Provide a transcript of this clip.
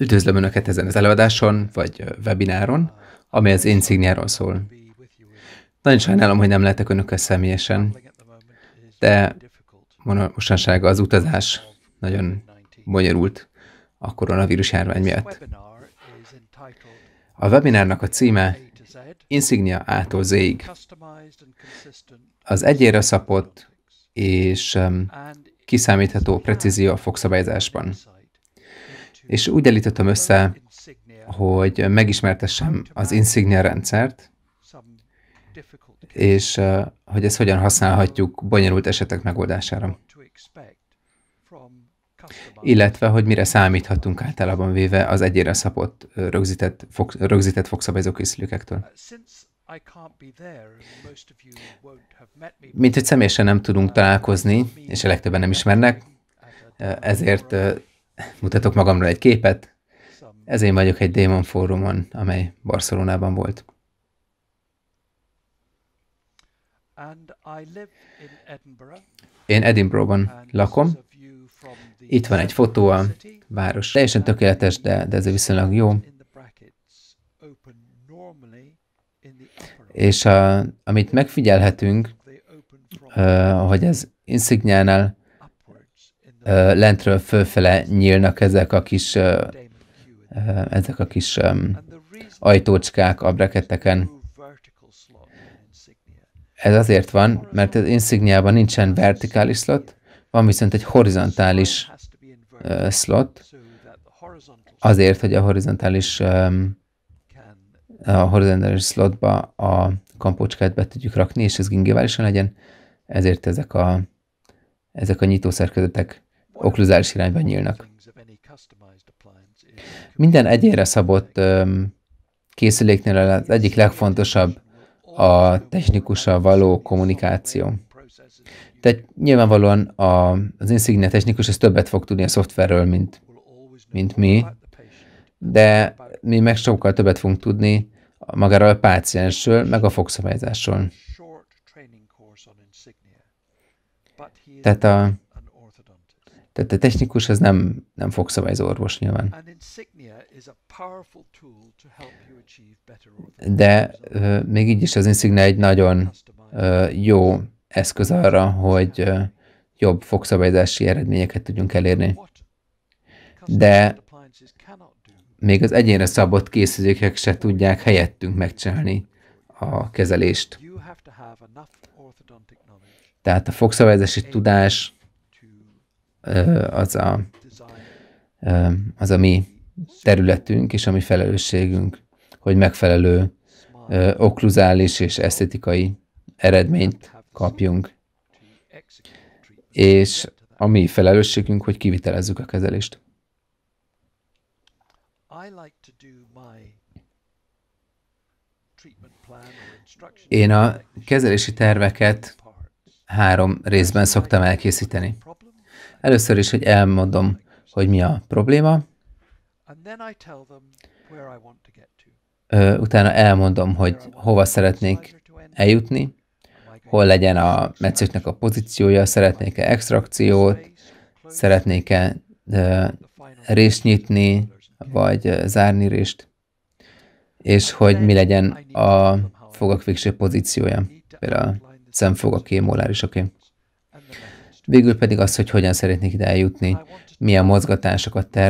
Üdvözlöm Önöket ezen az előadáson, vagy webináron, amely az szignyáról szól. Nagyon sajnálom, hogy nem lehetek Önökkel személyesen, de mostansága az utazás nagyon bonyolult a koronavírus járvány miatt. A webinárnak a címe Insignia A-tól Z-ig. Az egyére szapott és kiszámítható precízió a fogszabályzásban. És úgy elítettem össze, hogy megismertessem az Insignia rendszert, és hogy ezt hogyan használhatjuk bonyolult esetek megoldására. Illetve, hogy mire számíthatunk általában véve az egyére szapott, rögzített, fog, rögzített fogszabályzókészülőkektől. Mint hogy személyesen nem tudunk találkozni, és a legtöbben nem ismernek, ezért mutatok magamról egy képet. Ez én vagyok egy démon fórumon, amely Barcelonában volt. Én Edinburghban lakom. Itt van egy fotó a város. Teljesen tökéletes, de, de ez viszonylag jó. És a, amit megfigyelhetünk, uh, hogy ez insigniánál lentről fölfele nyílnak ezek a kis ezek a kis ajtócskák a breketeken. Ez azért van, mert az insigniában nincsen vertikális slot, van viszont egy horizontális slot, azért, hogy a horizontális a horizontális slotba a kampócskát be tudjuk rakni, és ez gingiválisan legyen, ezért ezek a, ezek a nyitószerkezetek okluzális irányba nyílnak. Minden egyére szabott készüléknél az egyik legfontosabb a technikussal való kommunikáció. Tehát nyilvánvalóan a, az Insignia technikus az többet fog tudni a szoftverről, mint, mint mi, de mi meg sokkal többet fogunk tudni magáról a páciensről, meg a fogszabályzásról. Tehát a, tehát a technikus az nem, nem fogszabályzó orvos nyilván. De uh, még így is az insignia egy nagyon uh, jó eszköz arra, hogy uh, jobb fogszabályzási eredményeket tudjunk elérni. De még az egyénre szabott készülékek se tudják helyettünk megcsinálni a kezelést. Tehát a fogszabályozási tudás az a, az a mi területünk és a mi felelősségünk, hogy megfelelő okluzális és esztetikai eredményt kapjunk. És a mi felelősségünk, hogy kivitelezzük a kezelést. Én a kezelési terveket három részben szoktam elkészíteni. Először is, hogy elmondom, hogy mi a probléma, utána elmondom, hogy hova szeretnék eljutni, hol legyen a metszőknek a pozíciója, szeretnék-e extrakciót, szeretnék-e részt nyitni, vagy zárni részt és hogy mi legyen a fogak végső pozíciója, például a szemfogaké, molárisoké. Végül pedig az, hogy hogyan szeretnék ide eljutni, milyen mozgatásokat tervezek,